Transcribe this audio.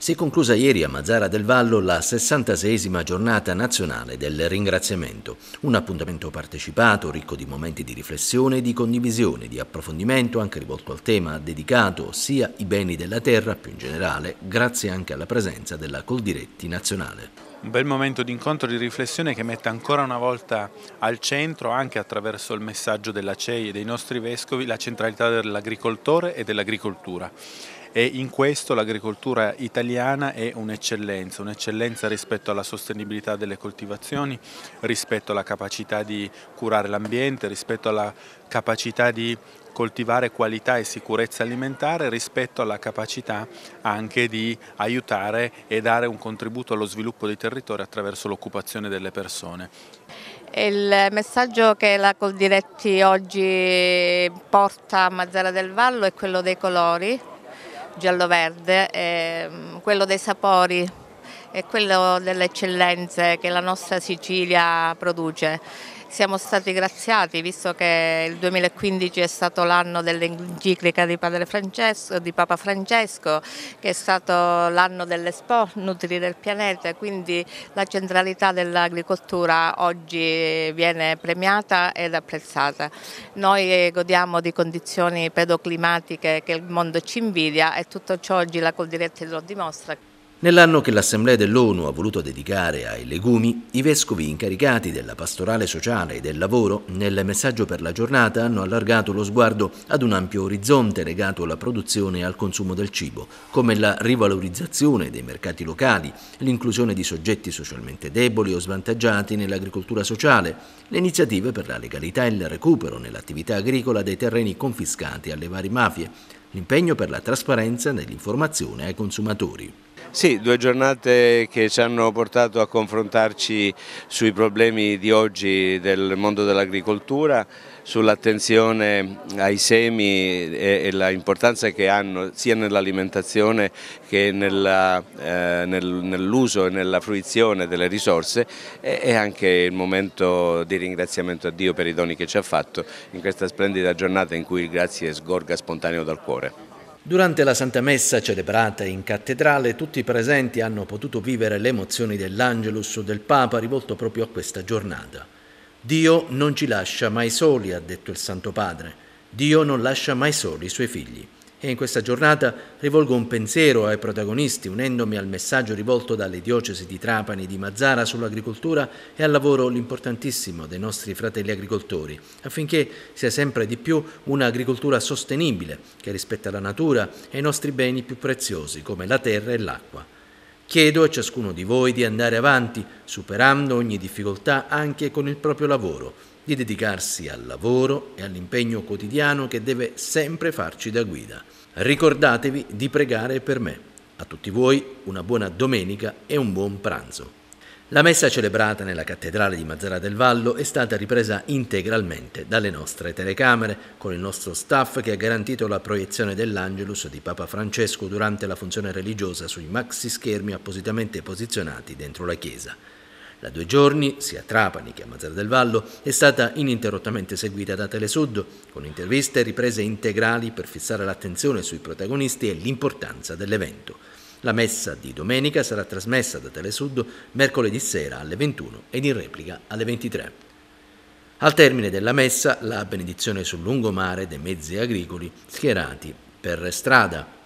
si è conclusa ieri a Mazzara del Vallo la 66esima giornata nazionale del ringraziamento, un appuntamento partecipato, ricco di momenti di riflessione, di condivisione, di approfondimento, anche rivolto al tema dedicato sia ai beni della terra più in generale, grazie anche alla presenza della Coldiretti nazionale un bel momento di incontro e di riflessione che mette ancora una volta al centro, anche attraverso il messaggio della CEI e dei nostri vescovi, la centralità dell'agricoltore e dell'agricoltura e in questo l'agricoltura italiana è un'eccellenza, un'eccellenza rispetto alla sostenibilità delle coltivazioni, rispetto alla capacità di curare l'ambiente, rispetto alla capacità di coltivare qualità e sicurezza alimentare rispetto alla capacità anche di aiutare e dare un contributo allo sviluppo dei territori attraverso l'occupazione delle persone. Il messaggio che la Coldiretti oggi porta a Mazzara del Vallo è quello dei colori, giallo-verde, è ehm, quello dei sapori e quello delle eccellenze che la nostra Sicilia produce siamo stati graziati visto che il 2015 è stato l'anno dell'enciclica di, di, Papa Francesco che è stato l'anno dell'Expo Nutri del Pianeta quindi la centralità dell'agricoltura oggi viene premiata ed apprezzata. Noi godiamo di condizioni pedoclimatiche che il mondo ci invidia e tutto ciò oggi la Coldiretti lo dimostra. Nell'anno che l'Assemblea dell'ONU ha voluto dedicare ai legumi, i vescovi incaricati della pastorale sociale e del lavoro, nel messaggio per la giornata, hanno allargato lo sguardo ad un ampio orizzonte legato alla produzione e al consumo del cibo, come la rivalorizzazione dei mercati locali, l'inclusione di soggetti socialmente deboli o svantaggiati nell'agricoltura sociale, le iniziative per la legalità e il recupero nell'attività agricola dei terreni confiscati alle varie mafie, l'impegno per la trasparenza nell'informazione ai consumatori. Sì, due giornate che ci hanno portato a confrontarci sui problemi di oggi del mondo dell'agricoltura, sull'attenzione ai semi e, l'importanza che hanno sia nell'alimentazione che eh, nell'uso eh, nell e nella fruizione delle risorse e, e, anche il momento di ringraziamento a Dio per i doni che ci ha fatto in questa splendida giornata in cui il grazie sgorga spontaneo dal cuore. Durante la Santa Messa celebrata in cattedrale tutti i presenti hanno potuto vivere le emozioni dell'Angelus o del Papa rivolto proprio a questa giornata. Dio non ci lascia mai soli, ha detto il Santo Padre. Dio non lascia mai soli i suoi figli. E in questa giornata rivolgo un pensiero ai protagonisti, unendomi al messaggio rivolto dalle diocesi di Trapani e di Mazzara sull'agricoltura e al lavoro l'importantissimo dei nostri fratelli agricoltori, affinché sia sempre di più un'agricoltura sostenibile, che rispetta la natura e i nostri beni più preziosi, come la terra e l'acqua. Chiedo a ciascuno di voi di andare avanti, superando ogni difficoltà anche con il proprio lavoro di dedicarsi al lavoro e all'impegno quotidiano che deve sempre farci da guida. Ricordatevi di pregare per me. A tutti voi una buona domenica e un buon pranzo. La messa celebrata nella cattedrale di Mazzara del Vallo è stata ripresa integralmente dalle nostre telecamere, con il nostro staff che ha garantito la proiezione dell'Angelus di Papa Francesco durante la funzione religiosa sui maxi schermi appositamente posizionati dentro la chiesa. Da due giorni, sia a Trapani che a Mazzara del Vallo, è stata ininterrottamente seguita da Telesud, con interviste e riprese integrali per fissare l'attenzione sui protagonisti e l'importanza dell'evento. La messa di domenica sarà trasmessa da Telesud mercoledì sera alle 21 ed in replica alle 23. Al termine della messa, la benedizione sul lungomare dei mezzi agricoli schierati per strada